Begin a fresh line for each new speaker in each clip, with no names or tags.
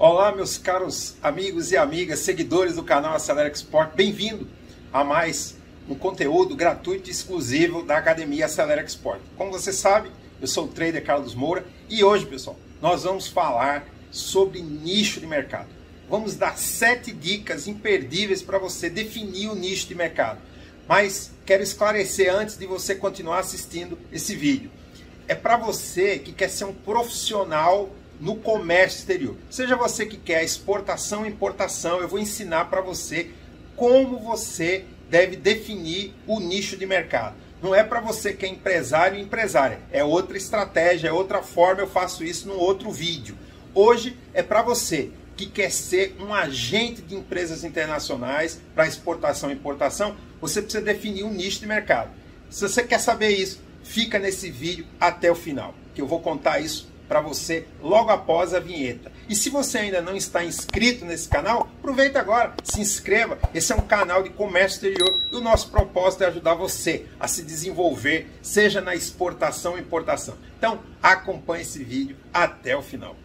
Olá, meus caros amigos e amigas, seguidores do canal Acelera Export, bem-vindo a mais um conteúdo gratuito e exclusivo da Academia Acelera Export. Como você sabe, eu sou o trader Carlos Moura e hoje, pessoal, nós vamos falar sobre nicho de mercado. Vamos dar sete dicas imperdíveis para você definir o nicho de mercado. Mas quero esclarecer antes de você continuar assistindo esse vídeo. É para você que quer ser um profissional no comércio exterior. Seja você que quer exportação e importação, eu vou ensinar para você como você deve definir o nicho de mercado. Não é para você que é empresário e empresária, é outra estratégia, é outra forma, eu faço isso num outro vídeo. Hoje é para você que quer ser um agente de empresas internacionais para exportação e importação, você precisa definir um nicho de mercado. Se você quer saber isso, fica nesse vídeo até o final, que eu vou contar isso para você logo após a vinheta. E se você ainda não está inscrito nesse canal, aproveita agora, se inscreva. Esse é um canal de comércio exterior e o nosso propósito é ajudar você a se desenvolver, seja na exportação ou importação. Então, acompanhe esse vídeo até o final.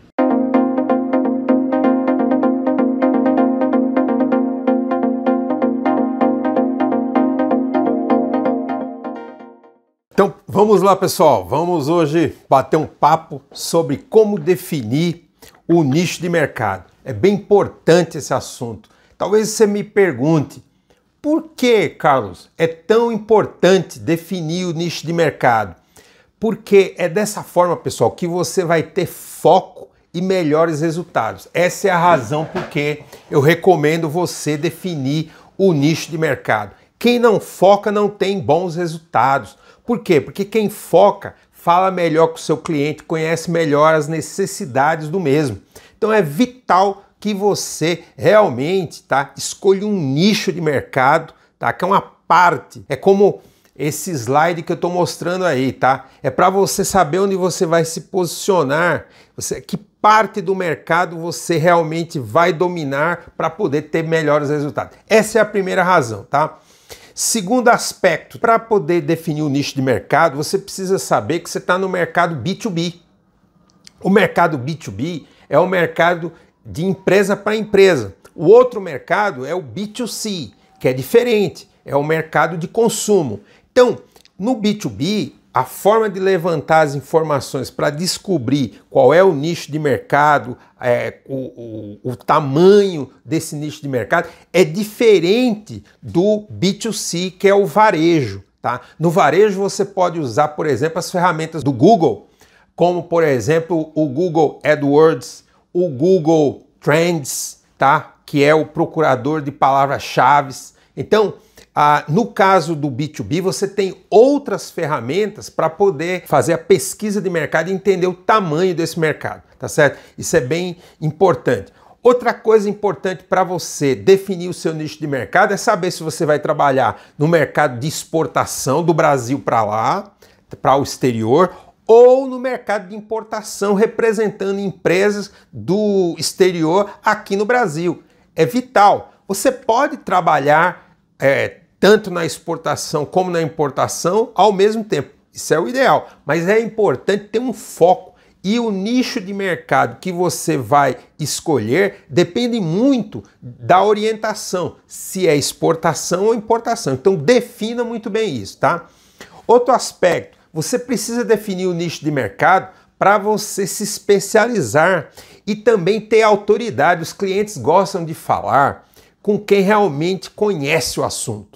Então vamos lá, pessoal. Vamos hoje bater um papo sobre como definir o nicho de mercado. É bem importante esse assunto. Talvez você me pergunte por que, Carlos, é tão importante definir o nicho de mercado? Porque é dessa forma, pessoal, que você vai ter foco e melhores resultados. Essa é a razão por que eu recomendo você definir o nicho de mercado. Quem não foca não tem bons resultados. Por quê? Porque quem foca fala melhor com o seu cliente, conhece melhor as necessidades do mesmo. Então é vital que você realmente tá, escolha um nicho de mercado, tá? Que é uma parte. É como esse slide que eu estou mostrando aí, tá? É para você saber onde você vai se posicionar, você, que parte do mercado você realmente vai dominar para poder ter melhores resultados. Essa é a primeira razão, tá? Segundo aspecto, para poder definir o nicho de mercado, você precisa saber que você está no mercado B2B. O mercado B2B é o mercado de empresa para empresa. O outro mercado é o B2C, que é diferente, é o mercado de consumo. Então, no B2B, a forma de levantar as informações para descobrir qual é o nicho de mercado, é, o, o, o, tamanho desse nicho de mercado, é diferente do B2C, que é o varejo. Tá? No varejo, você pode usar, por exemplo, as ferramentas do Google, como, por exemplo, o Google AdWords, o Google Trends, tá? que é o procurador de palavras-chave. Então, ah, no caso do B2B, você tem outras ferramentas para poder fazer a pesquisa de mercado e entender o tamanho desse mercado, tá certo? Isso é bem importante. Outra coisa importante para você definir o seu nicho de mercado é saber se você vai trabalhar no mercado de exportação do Brasil para lá, para o exterior, ou no mercado de importação representando empresas do exterior aqui no Brasil. É vital. Você pode trabalhar é, tanto na exportação como na importação ao mesmo tempo. Isso é o ideal, mas é importante ter um foco e o nicho de mercado que você vai escolher depende muito da orientação, se é exportação ou importação. Então defina muito bem isso, tá? Outro aspecto, você precisa definir o nicho de mercado para você se especializar e também ter autoridade. Os clientes gostam de falar com quem realmente conhece o assunto.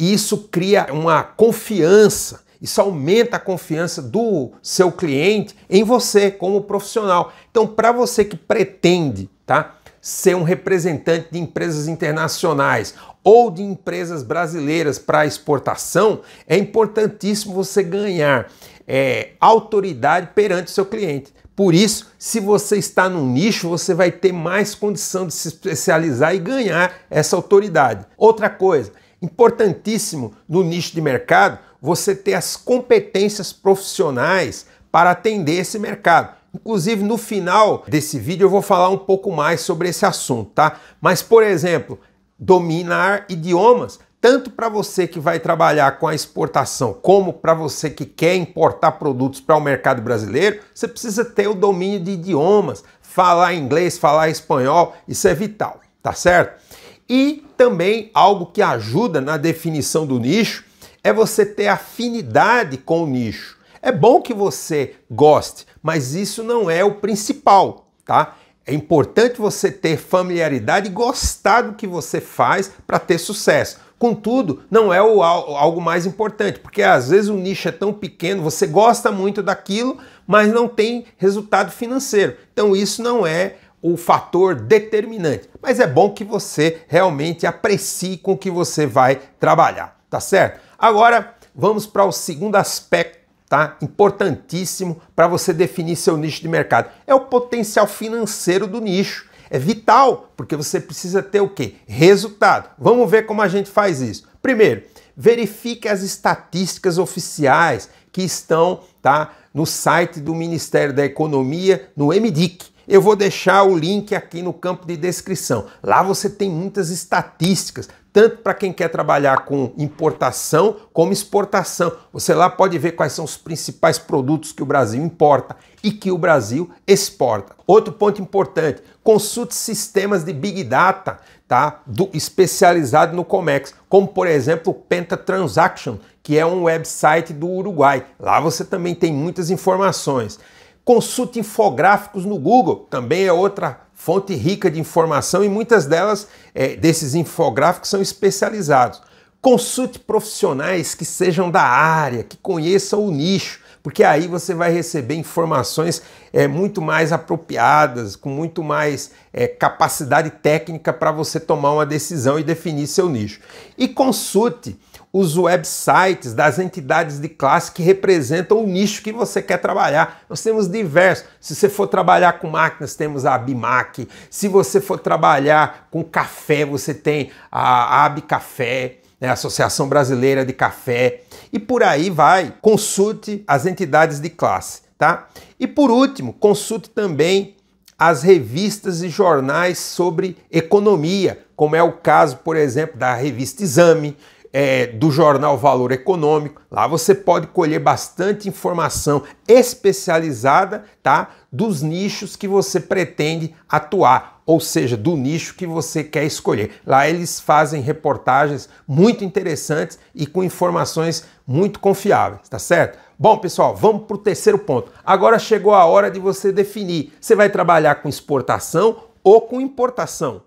E isso cria uma confiança, isso aumenta a confiança do seu cliente em você como profissional. Então, para você que pretende, tá? ser um representante de empresas internacionais ou de empresas brasileiras para exportação, é importantíssimo você ganhar é, autoridade perante o seu cliente. Por isso, se você está no nicho, você vai ter mais condição de se especializar e ganhar essa autoridade. Outra coisa, Importantíssimo no nicho de mercado você ter as competências profissionais para atender esse mercado. Inclusive, no final desse vídeo eu vou falar um pouco mais sobre esse assunto, tá? Mas, por exemplo, dominar idiomas, tanto para você que vai trabalhar com a exportação, como para você que quer importar produtos para o mercado brasileiro, você precisa ter o domínio de idiomas, falar inglês, falar espanhol, isso é vital, tá certo? E também algo que ajuda na definição do nicho é você ter afinidade com o nicho. É bom que você goste, mas isso não é o principal, tá? É importante você ter familiaridade e gostar do que você faz para ter sucesso. Contudo, não é o, algo mais importante, porque às vezes o nicho é tão pequeno, você gosta muito daquilo, mas não tem resultado financeiro. Então, isso não é o fator determinante, mas é bom que você realmente aprecie com o que você vai trabalhar, tá certo? Agora vamos para o segundo aspecto tá? Importantíssimo para você definir seu nicho de mercado. É o potencial financeiro do nicho. É vital, porque você precisa ter o quê? Resultado. Vamos ver como a gente faz isso. Primeiro, verifique as estatísticas oficiais que estão, tá, no site do Ministério da Economia, no MDIC. Eu vou deixar o link aqui no campo de descrição. Lá você tem muitas estatísticas, tanto para quem quer trabalhar com importação como exportação. Você lá pode ver quais são os principais produtos que o Brasil importa e que o Brasil exporta. Outro ponto importante, consulte sistemas de Big Data tá? Do, especializado no Comex, como por exemplo o Penta Transaction, que é um website do Uruguai. Lá você também tem muitas informações. Consulte infográficos no Google, também é outra fonte rica de informação e muitas delas, é, desses infográficos, são especializados. Consulte profissionais que sejam da área, que conheçam o nicho, porque aí você vai receber informações é, muito mais apropriadas, com muito mais é, capacidade técnica para você tomar uma decisão e definir seu nicho. E consulte os websites das entidades de classe que representam o nicho que você quer trabalhar. Nós temos diversos. Se você for trabalhar com máquinas, temos a Abimac. Se você for trabalhar com café, você tem a Abcafé, né, Associação Brasileira de Café. E por aí vai. Consulte as entidades de classe, tá? E por último, consulte também as revistas e jornais sobre economia, como é o caso, por exemplo, da revista Exame, é, do jornal Valor Econômico. Lá você pode colher bastante informação especializada, tá? Dos nichos que você pretende atuar, ou seja, do nicho que você quer escolher. Lá eles fazem reportagens muito interessantes e com informações muito confiáveis, tá certo? Bom, pessoal, vamos para o terceiro ponto. Agora chegou a hora de você definir. Você vai trabalhar com exportação ou com importação?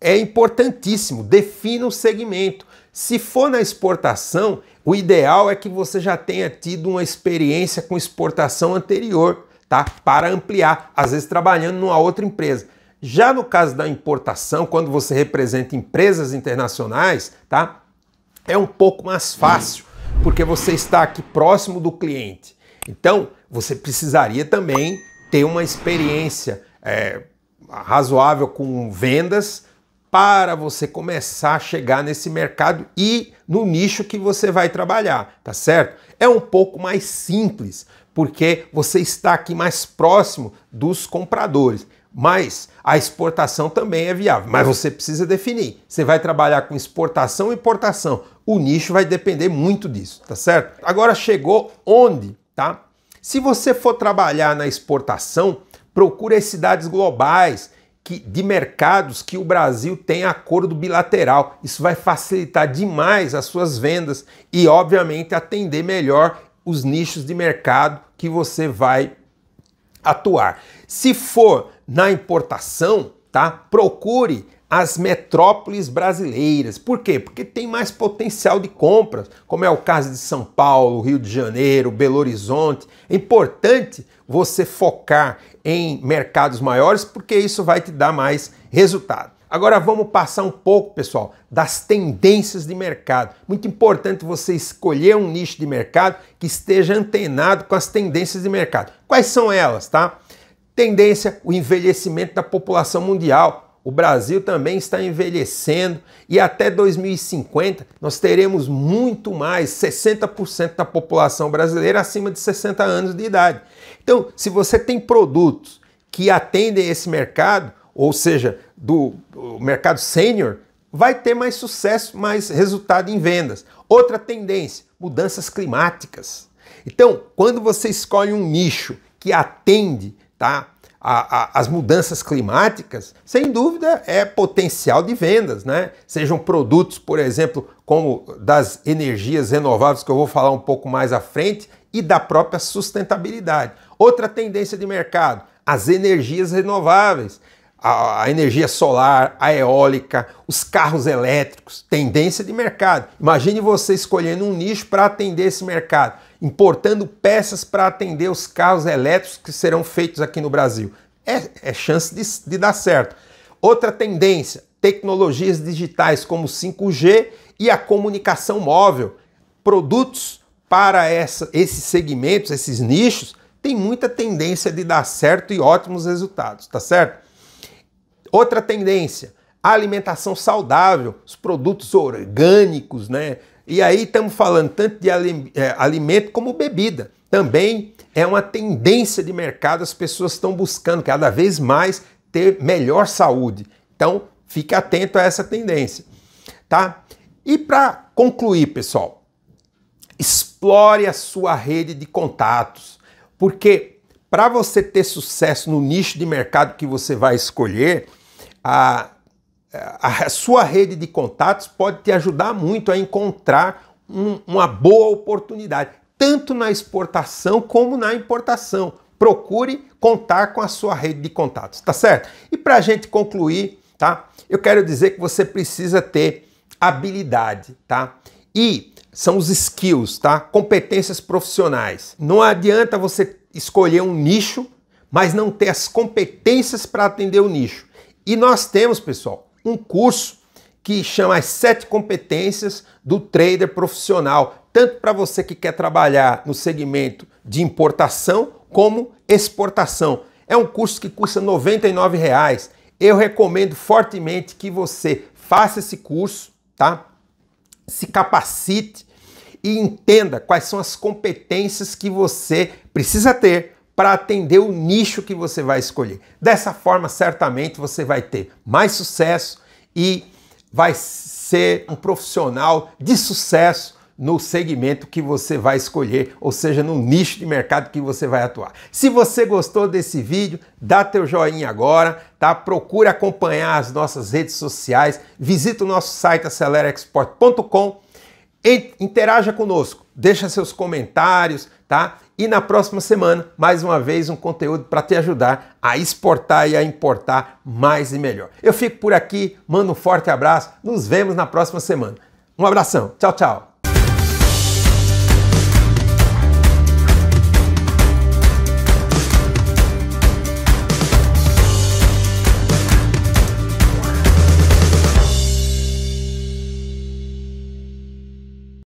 É importantíssimo, defina o segmento. Se for na exportação, o ideal é que você já tenha tido uma experiência com exportação anterior, tá? Para ampliar, às vezes trabalhando numa outra empresa. Já no caso da importação, quando você representa empresas internacionais, tá? É um pouco mais fácil, porque você está aqui próximo do cliente. Então, você precisaria também ter uma experiência é, razoável com vendas, para você começar a chegar nesse mercado e no nicho que você vai trabalhar, tá certo? É um pouco mais simples, porque você está aqui mais próximo dos compradores. Mas a exportação também é viável, mas você precisa definir. Você vai trabalhar com exportação e importação. O nicho vai depender muito disso, tá certo? Agora chegou onde, tá? Se você for trabalhar na exportação, procure as cidades globais que, de mercados que o Brasil tem acordo bilateral. Isso vai facilitar demais as suas vendas e, obviamente, atender melhor os nichos de mercado que você vai atuar. Se for na importação, tá? Procure as metrópoles brasileiras. Por quê? Porque tem mais potencial de compras, como é o caso de São Paulo, Rio de Janeiro, Belo Horizonte. É importante você focar em mercados maiores, porque isso vai te dar mais resultado. Agora vamos passar um pouco, pessoal, das tendências de mercado. Muito importante você escolher um nicho de mercado que esteja antenado com as tendências de mercado. Quais são elas, tá? Tendência, o envelhecimento da população mundial o Brasil também está envelhecendo e até 2050 nós teremos muito mais, 60% da população brasileira acima de 60 anos de idade. Então, se você tem produtos que atendem esse mercado, ou seja, do, mercado sênior, vai ter mais sucesso, mais resultado em vendas. Outra tendência, mudanças climáticas. Então, quando você escolhe um nicho que atende, tá? a, a, as mudanças climáticas, sem dúvida é potencial de vendas, né? Sejam produtos, por exemplo, como das energias renováveis, que eu vou falar um pouco mais à frente, e da própria sustentabilidade. Outra tendência de mercado, as energias renováveis a, energia solar, a eólica, os carros elétricos, tendência de mercado. Imagine você escolhendo um nicho para atender esse mercado, importando peças para atender os carros elétricos que serão feitos aqui no Brasil. É, é chance de, de dar certo. Outra tendência, tecnologias digitais como 5G e a comunicação móvel. Produtos para essa, esses segmentos, esses nichos, tem muita tendência de dar certo e ótimos resultados, tá certo? Outra tendência, alimentação saudável, os produtos orgânicos, né? E aí estamos falando tanto de é, alimento como bebida. Também é uma tendência de mercado, as pessoas estão buscando cada vez mais ter melhor saúde. Então, fique atento a essa tendência, tá? E para concluir, pessoal, explore a sua rede de contatos, porque para você ter sucesso no nicho de mercado que você vai escolher, a, a sua rede de contatos pode te ajudar muito a encontrar um, uma boa oportunidade, tanto na exportação como na importação. Procure contar com a sua rede de contatos, tá certo? E para a gente concluir, tá? Eu quero dizer que você precisa ter habilidade, tá? E são os skills, tá? Competências profissionais. Não adianta você escolher um nicho, mas não ter as competências para atender o nicho. E nós temos, pessoal, um curso que chama as sete competências do trader profissional, tanto para você que quer trabalhar no segmento de importação como exportação. É um curso que custa R$ 99,00. Eu recomendo fortemente que você faça esse curso, tá? Se capacite e entenda quais são as competências que você precisa ter para atender o nicho que você vai escolher. Dessa forma, certamente você vai ter mais sucesso e vai ser um profissional de sucesso no segmento que você vai escolher, ou seja, no nicho de mercado que você vai atuar. Se você gostou desse vídeo, dá teu joinha agora, tá? Procura acompanhar as nossas redes sociais, visita o nosso site acelerexport.com Interaja conosco, deixa seus comentários, tá? E na próxima semana, mais uma vez, um conteúdo para te ajudar a exportar e a importar mais e melhor. Eu fico por aqui, mando um forte abraço, nos vemos na próxima semana. Um abração, tchau, tchau!